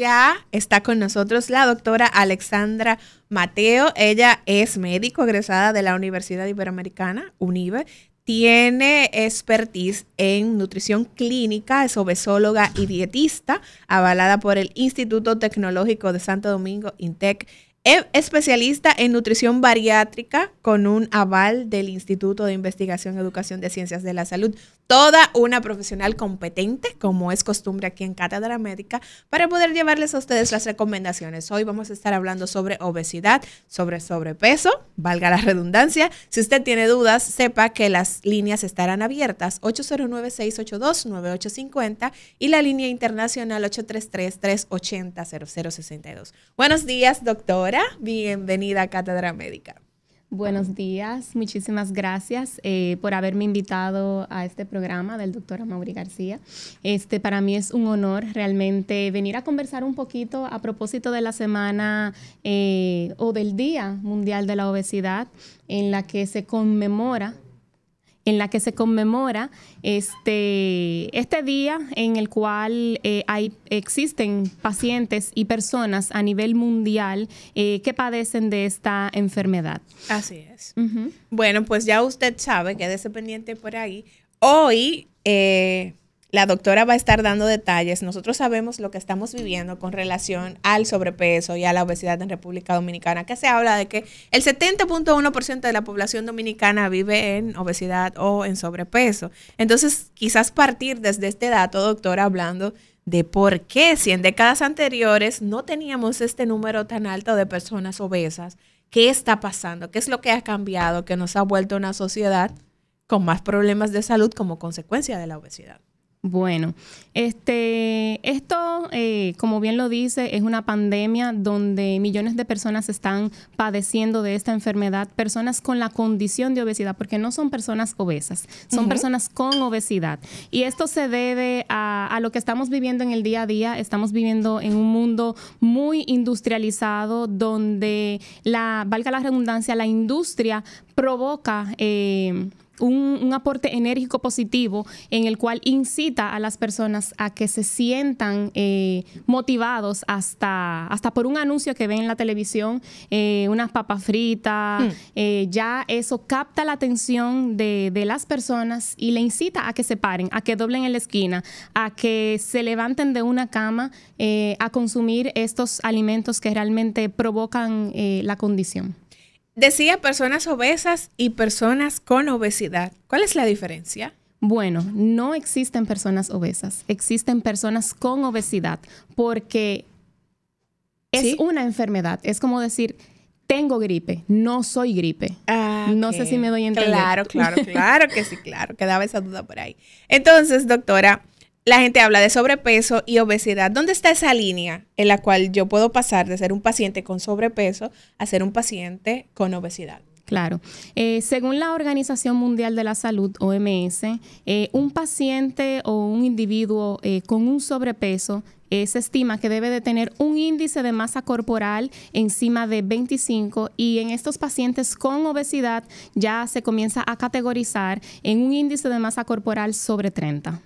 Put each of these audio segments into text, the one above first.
ya está con nosotros la doctora Alexandra Mateo. Ella es médico egresada de la Universidad Iberoamericana, UNIBE. Tiene expertise en nutrición clínica, es obesóloga y dietista, avalada por el Instituto Tecnológico de Santo Domingo, INTEC e especialista en nutrición bariátrica con un aval del Instituto de Investigación y e Educación de Ciencias de la Salud. Toda una profesional competente, como es costumbre aquí en Cátedra Médica, para poder llevarles a ustedes las recomendaciones. Hoy vamos a estar hablando sobre obesidad, sobre sobrepeso, valga la redundancia. Si usted tiene dudas, sepa que las líneas estarán abiertas 809-682-9850 y la línea internacional 833-380-0062. Buenos días, doctor. Bienvenida a Cátedra Médica. Buenos días, muchísimas gracias eh, por haberme invitado a este programa del doctor Mauri García. Este, para mí es un honor realmente venir a conversar un poquito a propósito de la semana eh, o del Día Mundial de la Obesidad, en la que se conmemora en la que se conmemora este, este día en el cual eh, hay, existen pacientes y personas a nivel mundial eh, que padecen de esta enfermedad. Así es. Bueno, pues ya usted sabe, quédese pendiente por ahí. Hoy... Eh, la doctora va a estar dando detalles. Nosotros sabemos lo que estamos viviendo con relación al sobrepeso y a la obesidad en República Dominicana, que se habla de que el 70.1% de la población dominicana vive en obesidad o en sobrepeso. Entonces, quizás partir desde este dato, doctora, hablando de por qué si en décadas anteriores no teníamos este número tan alto de personas obesas, qué está pasando, qué es lo que ha cambiado, que nos ha vuelto una sociedad con más problemas de salud como consecuencia de la obesidad. Bueno, este, esto, eh, como bien lo dice, es una pandemia donde millones de personas están padeciendo de esta enfermedad, personas con la condición de obesidad, porque no son personas obesas, son personas con obesidad. Y esto se debe a, lo que estamos viviendo en el día a día. Estamos viviendo en un mundo muy industrializado donde la, valga la redundancia, la industria provoca... Eh, un, aporte enérgico positivo en el cual incita a las personas a que se sientan eh, motivados hasta, hasta por un anuncio que ven en la televisión, eh, unas papas fritas, hmm. eh, ya eso capta la atención de, de, las personas y le incita a que se paren, a que doblen en la esquina, a que se levanten de una cama a consumir estos alimentos que realmente provocan la condición. Decía personas obesas y personas con obesidad. ¿Cuál es la diferencia? Bueno, no existen personas obesas, existen personas con obesidad, porque es una enfermedad. Es como decir, tengo gripe, no soy gripe. Ah, no sé si me doy a entender. Claro, claro, claro que sí, claro, quedaba esa duda por ahí. Entonces, doctora, la gente habla de sobrepeso y obesidad. ¿Dónde está esa línea en la cual yo puedo pasar de ser un paciente con sobrepeso a ser un paciente con obesidad? Claro. Eh, según la Organización Mundial de la Salud, OMS, eh, un paciente o un individuo eh, con un sobrepeso se estima que debe de tener un índice de masa corporal encima de 25 y en estos pacientes con obesidad ya se comienza a categorizar en un índice de masa corporal sobre 30.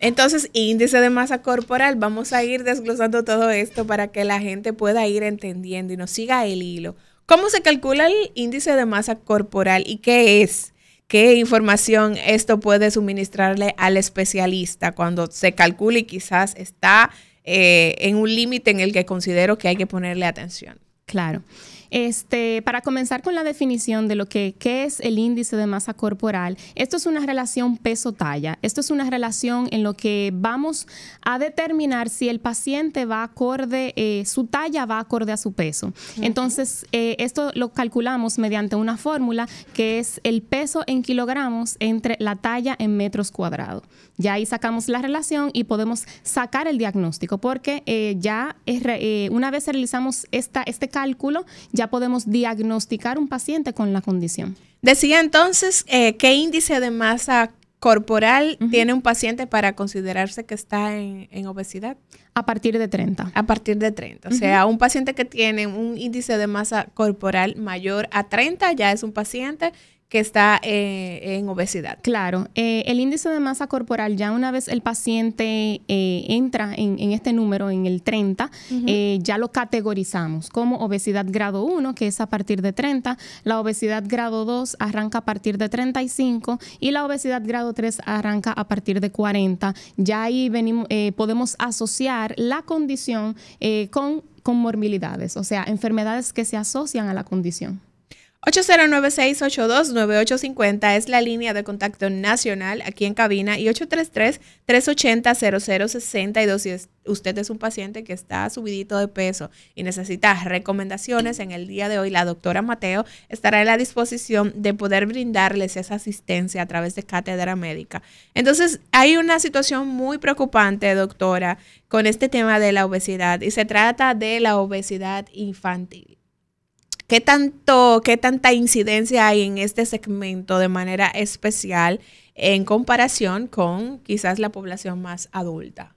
Entonces, índice de masa corporal, vamos a ir desglosando todo esto para que la gente pueda ir entendiendo y nos siga el hilo. ¿Cómo se calcula el índice de masa corporal y qué es? ¿Qué información esto puede suministrarle al especialista cuando se calcule y quizás está eh, en un límite en el que considero que hay que ponerle atención? Claro. Este, para comenzar con la definición de lo que es el índice de masa corporal, esto es una relación peso-talla. Esto es una relación en lo que vamos a determinar si el paciente va acorde, eh, su talla va acorde a su peso. Entonces, eh, esto lo calculamos mediante una fórmula que es el peso en kilogramos entre la talla en metros cuadrados. Ya ahí sacamos la relación y podemos sacar el diagnóstico, porque eh, ya una vez realizamos este cálculo, ya podemos diagnosticar un paciente con la condición. Decía entonces, eh, ¿qué índice de masa corporal tiene un paciente para considerarse que está en obesidad? A partir de 30. A partir de 30. O sea, un paciente que tiene un índice de masa corporal mayor a 30 ya es un paciente que está eh, en obesidad. Claro, eh, el índice de masa corporal, ya una vez el paciente eh, entra en, este número, en el 30, ya lo categorizamos como obesidad grado 1, que es a partir de 30, la obesidad grado 2 arranca a partir de 35 y la obesidad grado 3 arranca a partir de 40. Ya ahí venimos, podemos asociar la condición eh, con comorbilidades, o sea, enfermedades que se asocian a la condición. 809-682-9850 es la línea de contacto nacional aquí en cabina y 833-380-0062 si usted es un paciente que está subidito de peso y necesita recomendaciones. En el día de hoy la doctora Mateo estará a la disposición de poder brindarles esa asistencia a través de cátedra médica. Entonces hay una situación muy preocupante, doctora, con este tema de la obesidad y se trata de la obesidad infantil. ¿Qué tanto, qué tanta incidencia hay en este segmento de manera especial en comparación con quizás la población más adulta?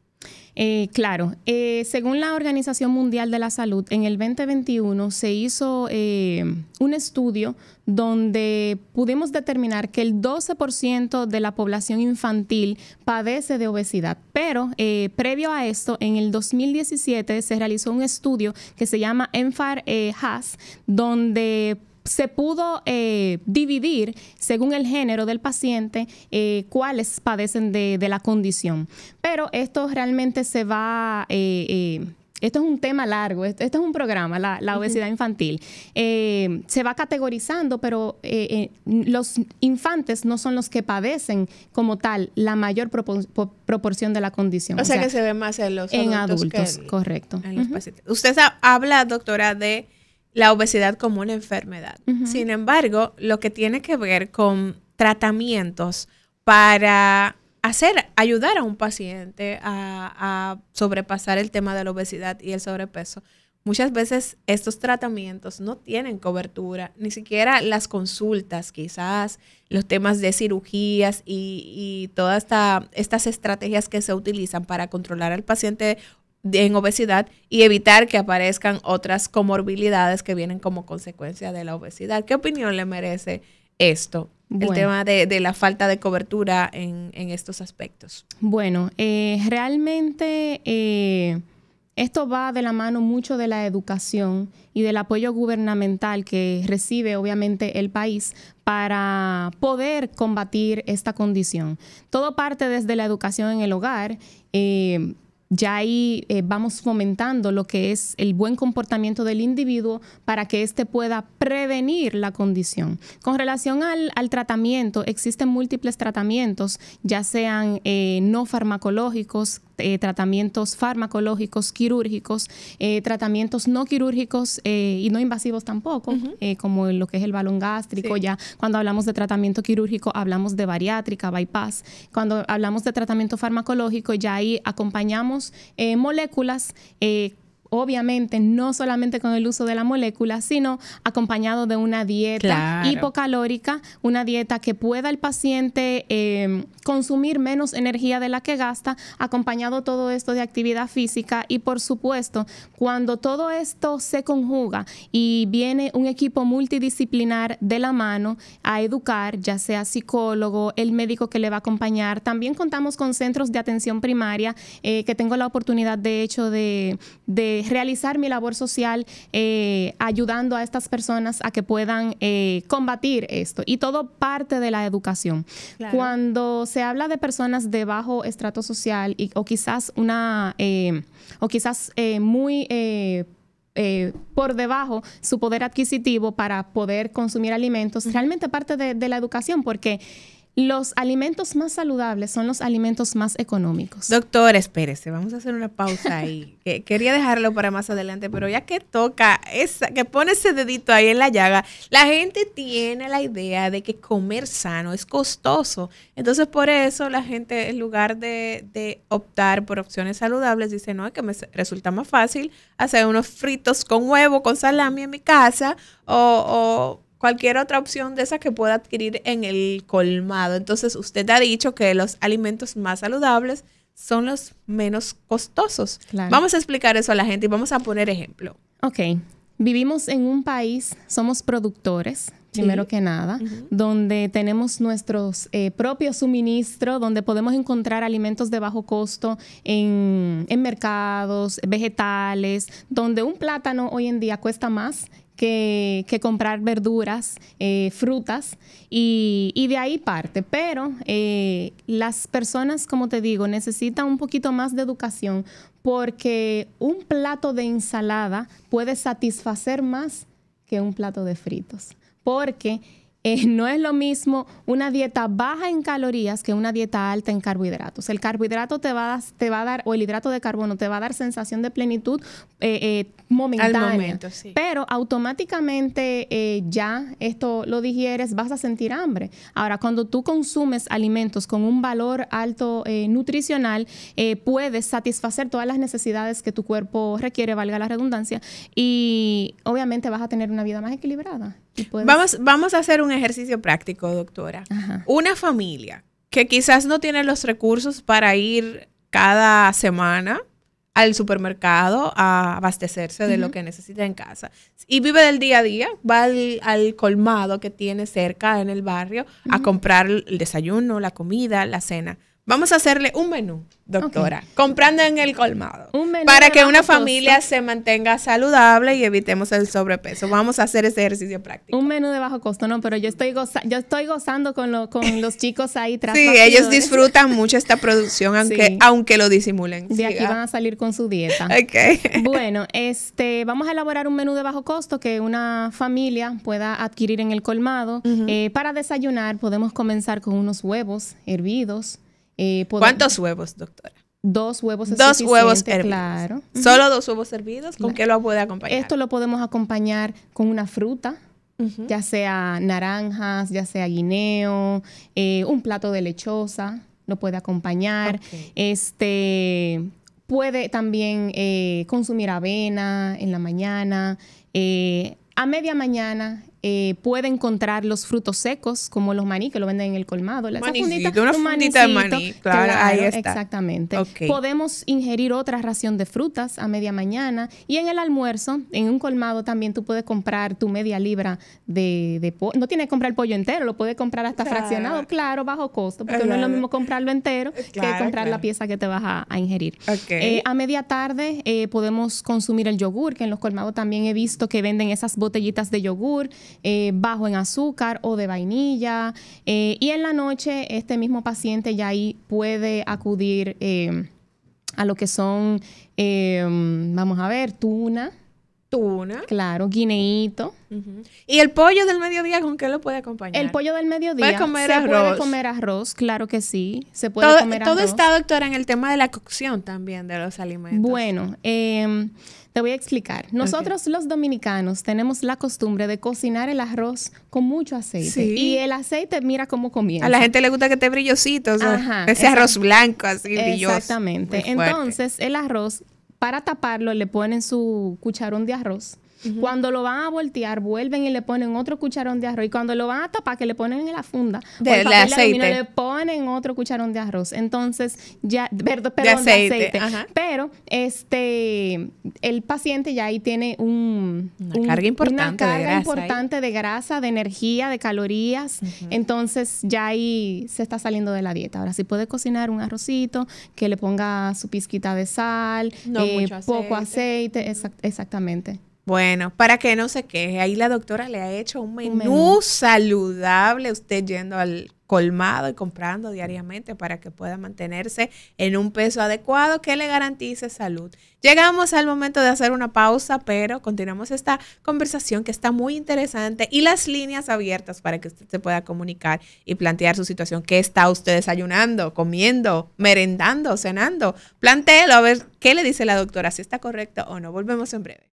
Eh, claro, eh, según la Organización Mundial de la Salud, en el 2021 se hizo eh, un estudio donde pudimos determinar que el 12% de la población infantil padece de obesidad, pero previo a esto, en el 2017 se realizó un estudio que se llama ENFAR-HAS, donde se pudo eh, dividir según el género del paciente eh, cuáles padecen de, la condición. Pero esto realmente se va... Eh, esto es un tema largo, esto, es un programa, la, obesidad infantil. se va categorizando, pero los infantes no son los que padecen como tal la mayor proporción de la condición. O, sea, que se ve más en los adultos. En adultos, correcto. Usted habla, doctora, de la obesidad como una enfermedad. Sin embargo, lo que tiene que ver con tratamientos para hacer, ayudar a un paciente a, sobrepasar el tema de la obesidad y el sobrepeso. Muchas veces estos tratamientos no tienen cobertura, ni siquiera las consultas quizás, los temas de cirugías y, todas esta, estas estrategias que se utilizan para controlar al paciente en obesidad y evitar que aparezcan otras comorbilidades que vienen como consecuencia de la obesidad. ¿Qué opinión le merece esto? El tema de, la falta de cobertura en, estos aspectos. Bueno, eh, realmente eh, esto va de la mano mucho de la educación y del apoyo gubernamental que recibe obviamente el país para poder combatir esta condición. Todo parte desde la educación en el hogar. Eh, ya ahí eh, vamos fomentando lo que es el buen comportamiento del individuo para que éste pueda prevenir la condición. Con relación al, al tratamiento, existen múltiples tratamientos, ya sean eh, no farmacológicos, eh, tratamientos farmacológicos, quirúrgicos, eh, tratamientos no quirúrgicos eh, y no invasivos tampoco, como lo que es el balón gástrico. Ya cuando hablamos de tratamiento quirúrgico, hablamos de bariátrica, bypass. Cuando hablamos de tratamiento farmacológico, ya ahí acompañamos moléculas obviamente no solamente con el uso de la molécula, sino acompañado de una dieta hipocalórica, una dieta que pueda el paciente em, consumir menos energía de la que gasta, acompañado todo esto de actividad física y por supuesto, cuando todo esto se conjuga y viene un equipo multidisciplinar de la mano a educar, ya sea psicólogo, el médico que le va a acompañar, también contamos con centros de atención primaria eh, que tengo la oportunidad de hecho de realizar mi labor social eh, ayudando a estas personas a que puedan eh, combatir esto. Y todo parte de la educación. Cuando se habla de personas de bajo estrato social o quizás una, eh, o quizás muy... por debajo su poder adquisitivo para poder consumir alimentos, realmente parte de, de la educación, porque los alimentos más saludables son los alimentos más económicos. Doctor, espérese, vamos a hacer una pausa ahí. Quería dejarlo para más adelante, pero ya que toca, esa, que pone ese dedito ahí en la llaga, la gente tiene la idea de que comer sano es costoso. Entonces, por eso la gente, en lugar de, optar por opciones saludables, dice, no, es que me resulta más fácil hacer unos fritos con huevo, con salami en mi casa, o cualquier otra opción de esa que pueda adquirir en el colmado. Entonces, usted ha dicho que los alimentos más saludables son los menos costosos. Vamos a explicar eso a la gente y vamos a poner ejemplo. Ok, vivimos en un país, somos productores, primero que nada, donde tenemos nuestros eh, propios suministros, donde podemos encontrar alimentos de bajo costo en, en, mercados, vegetales, donde un plátano hoy en día cuesta más que, comprar verduras, eh, frutas y, de ahí parte. Pero eh, las personas, como te digo, necesitan un poquito más de educación porque un plato de ensalada puede satisfacer más que un plato de fritos. Porque eh, no es lo mismo una dieta baja en calorías que una dieta alta en carbohidratos. El carbohidrato te va a, te va a dar, o el hidrato de carbono te va a dar sensación de plenitud eh, eh momentánea. Pero automáticamente eh, ya esto lo digieres, vas a sentir hambre. Ahora, cuando tú consumes alimentos con un valor alto nutricional, puedes satisfacer todas las necesidades que tu cuerpo requiere, valga la redundancia, y obviamente vas a tener una vida más equilibrada. Vamos, a hacer un ejercicio práctico, doctora. Una familia que quizás no tiene los recursos para ir cada semana al supermercado a abastecerse de lo que necesita en casa. Y vive del día a día, va al, colmado que tiene cerca en el barrio a comprar el desayuno, la comida, la cena. Vamos a hacerle un menú, doctora, comprando en el colmado, para que una familia se mantenga saludable y evitemos el sobrepeso. Vamos a hacer ese ejercicio práctico. Un menú de bajo costo, no, pero yo estoy yo estoy gozando con, con los chicos ahí trabajando. Sí, ellos disfrutan mucho esta producción aunque aunque lo disimulen. De aquí ah. van a salir con su dieta. ok. Bueno, este, vamos a elaborar un menú de bajo costo que una familia pueda adquirir en el colmado. Eh, para desayunar podemos comenzar con unos huevos hervidos eh, ¿Cuántos huevos, doctora? Dos huevos Dos huevos Claro. Solo dos huevos servidos. ¿Con qué lo puede acompañar? Esto lo podemos acompañar con una fruta, ya sea naranjas, ya sea guineo, eh, un plato de lechosa, lo puede acompañar. Este puede también eh, consumir avena en la mañana. a media mañana eh, puede encontrar los frutos secos, como los maní que lo venden en el colmado. La de maní. Claro, ahí está. Exactamente. Podemos ingerir otra ración de frutas a media mañana. Y en el almuerzo, en un colmado también tú puedes comprar tu media libra de, pollo. No tienes que comprar el pollo entero, lo puedes comprar hasta fraccionado, claro, bajo costo, porque no es lo mismo comprarlo entero eh, que comprar la pieza que te vas a, ingerir. Eh, a media tarde eh, podemos consumir el yogur, que en los colmados también he visto que venden esas botellitas de yogur eh, bajo en azúcar o de vainilla. Eh, y en la noche este mismo paciente ya ahí puede acudir eh, a lo que son, vamos a ver, tuna. Tuna. Claro, guineíto. ¿Y el pollo del mediodía con qué lo puede acompañar? El pollo del mediodía. Puede comer se arroz. puede comer arroz, claro que sí. Se puede todo, comer Todo está, doctora, en el tema de la cocción también de los alimentos. Bueno, em, te voy a explicar. Nosotros los dominicanos tenemos la costumbre de cocinar el arroz con mucho aceite. Y el aceite, mira cómo comienza. A la gente le gusta que esté brillosito, ese arroz blanco así brilloso. Exactamente. Entonces, el arroz, para taparlo, le ponen su cucharón de arroz cuando lo van a voltear, vuelven y le ponen otro cucharón de arroz. Y cuando lo van a tapar, que le ponen en la funda de, le ponen otro cucharón de arroz. Entonces, ya, perdón, de aceite. Pero este, el paciente ya ahí tiene un, una carga importante, una carga de, grasa importante de grasa, de energía, de calorías. Entonces, ya ahí se está saliendo de la dieta. Ahora, si puede cocinar un arrocito, que le ponga su pizquita de sal, no eh, mucho aceite. poco aceite, exactamente. Bueno, para que no se queje, ahí la doctora le ha hecho un menú, saludable, usted yendo al colmado y comprando diariamente para que pueda mantenerse en un peso adecuado que le garantice salud. Llegamos al momento de hacer una pausa, pero continuamos esta conversación que está muy interesante y las líneas abiertas para que usted se pueda comunicar y plantear su situación. ¿Qué está usted desayunando, comiendo, merendando, cenando? Plantéelo a ver qué le dice la doctora, si está correcto o no. Volvemos en breve.